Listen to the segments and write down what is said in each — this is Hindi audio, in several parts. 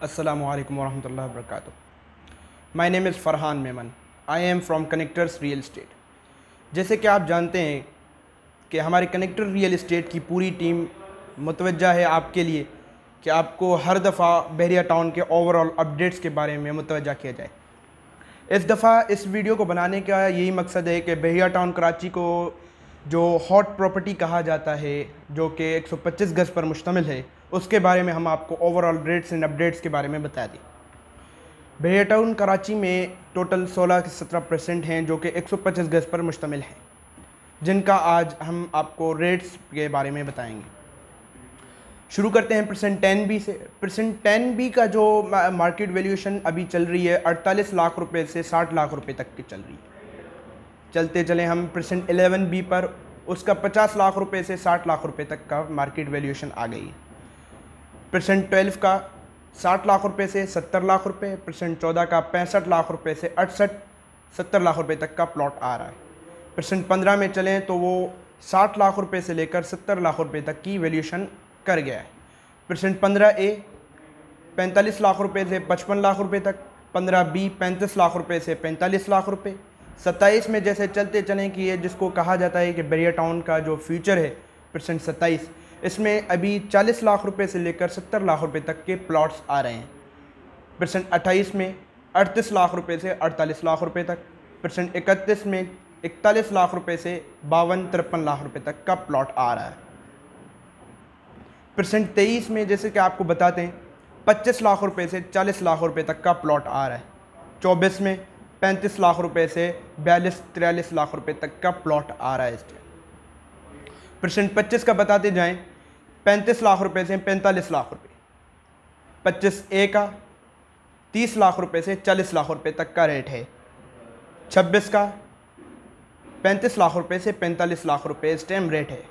Assalamu alaikum warahmatullahi wabarakatuh. My name is Farhan Meman. I am from Connectors Real Estate. जैसे कि आप जानते हैं कि हमारे कनेक्टर रियल इस्टेट की पूरी टीम मुतवजा है आपके लिए कि आपको हर दफ़ा बहरिया टाउन के ओवरऑल अपडेट्स के बारे में मुतवजा किया जाए इस दफ़ा इस वीडियो को बनाने का यही मकसद है कि बहरिया टाउन कराची को जो हॉट प्रॉपर्टी कहा जाता है जो कि 125 गज पर मुश्तमिल है उसके बारे में हम आपको ओवरऑल रेट्स एंड अपडेट्स के बारे में बता दें भैया टाउन कराची में टोटल 16 से 17 परसेंट हैं जो कि 125 गज पर मुश्तमिल हैं जिनका आज हम आपको रेट्स के बारे में बताएंगे शुरू करते हैं परसेंट टेन बी से परसेंट टेन बी का जो मार्केट वैल्यूएशन अभी चल रही है 48 लाख रुपए से 60 लाख रुपए तक की चल रही है चलते चले हम प्रसेंट एलेवन बी पर उसका पचास लाख रुपए से साठ लाख रुपए तक का मार्केट वैल्यूएशन आ गई परसेंट ट्वेल्व का साठ लाख रुपए से सत्तर लाख रुपए परसेंट चौदह का पैंसठ लाख रुपए से अड़सठ सत्तर लाख रुपए तक का प्लॉट आ रहा है परसेंट पंद्रह में चलें तो वो साठ लाख रुपए से लेकर सत्तर लाख रुपए तक की वैल्यूएशन कर गया है परसेंट पंद्रह ए पैंतालीस लाख रुपए से पचपन लाख रुपए तक पंद्रह बी पैंतीस लाख रुपए से पैंतालीस लाख रुपए सत्ताईस में जैसे चलते चलें कि ये जिसको कहा जाता है कि बैरिया टाउन का जो फ्यूचर है परसेंट सत्ताईस इसमें अभी चालीस लाख रुपए से लेकर सत्तर लाख रुपए तक के प्लॉट्स आ रहे हैं परसेंट अट्ठाईस में अड़तीस लाख रुपए से अड़तालीस लाख रुपए तक परसेंट इकतीस में इकतालीस लाख रुपए से बावन तिरपन लाख रुपए तक का प्लॉट आ रहा है परसेंट तेईस में जैसे कि आपको बताते हैं पच्चीस लाख रुपये से चालीस लाख रुपये तक का प्लॉट आ रहा है चौबीस में पैंतीस लाख रुपए से बयालीस तिरालीस लाख रुपए तक का प्लॉट आ रहा है इस टाइम परसेंट पच्चीस का बताते जाएं पैंतीस लाख रुपए से पैंतालीस लाख रुपए पच्चीस ए का तीस लाख रुपए से चालीस लाख रुपए तक का रेट है छब्बीस का पैंतीस लाख रुपए से पैंतालीस लाख रुपए इस टाइम रेट है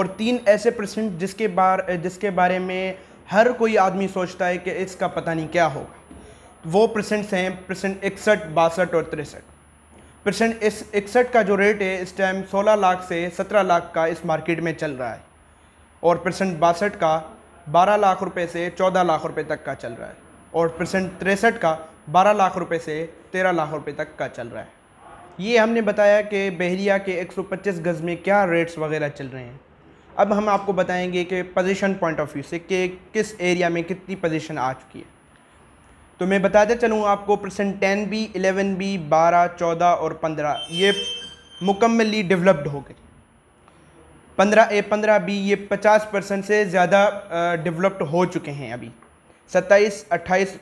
और तीन ऐसे परसेंट जिसके बार जिसके बारे में हर कोई आदमी सोचता है कि इसका पता नहीं क्या होगा वो परसेंट्स हैं प्रसेंट इकसठ बासठ और तिरसठ परसेंट इस इकसठ का जो रेट है इस टाइम 16 लाख से 17 लाख का इस मार्केट में चल रहा है और प्रसेंट बासठ का 12 लाख रुपए से 14 लाख रुपए तक का चल रहा है और प्रसेंट तिरसठ का 12 लाख रुपए से 13 लाख रुपए तक का चल रहा है ये हमने बताया कि बहरिया के 125 गज़ में क्या रेट्स वगैरह चल रहे हैं अब हम आपको बताएंगे कि पोजीशन पॉइंट ऑफ व्यू से कि किस एरिया में कितनी पोजीशन आ चुकी है तो मैं बताते चलूँ आपको percent ten B eleven B बारह चौदह और पंद्रह ये मुकम्मली डेवलप्ड हो गए पंद्रह ए पंद्रह बी ये पचास परसेंट से ज़्यादा डेवलप्ड हो चुके हैं अभी सत्ताईस अट्ठाईस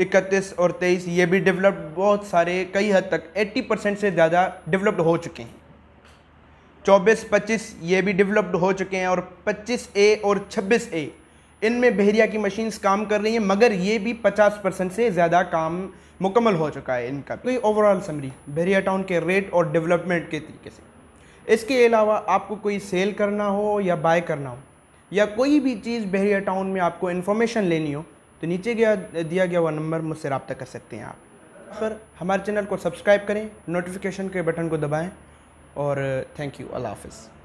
इकतीस और तेईस ये भी डेवलप्ड बहुत सारे कई हद तक एट्टी परसेंट से ज़्यादा डेवलप्ड हो चुके हैं चौबीस पच्चीस ये भी डेवलप्ड हो चुके हैं और पच्चीस ए और छब्बीस ए इनमें बहरिया की मशीन्स काम कर रही हैं मगर ये भी 50 परसेंट से ज़्यादा काम मुकम्मल हो चुका है इनका तो ये ओवरऑल समरी बहरिया टाउन के रेट और डेवलपमेंट के तरीके से इसके अलावा आपको कोई सेल करना हो या बाय करना हो या कोई भी चीज़ बहरिया टाउन में आपको इन्फॉर्मेशन लेनी हो तो नीचे गया दिया गया हुआ नंबर मुझसे रबता कर सकते हैं आप सर हमारे चैनल को सब्सक्राइब करें नोटिफिकेशन के बटन को दबाएँ और थैंक यू अल्लाह हाफ़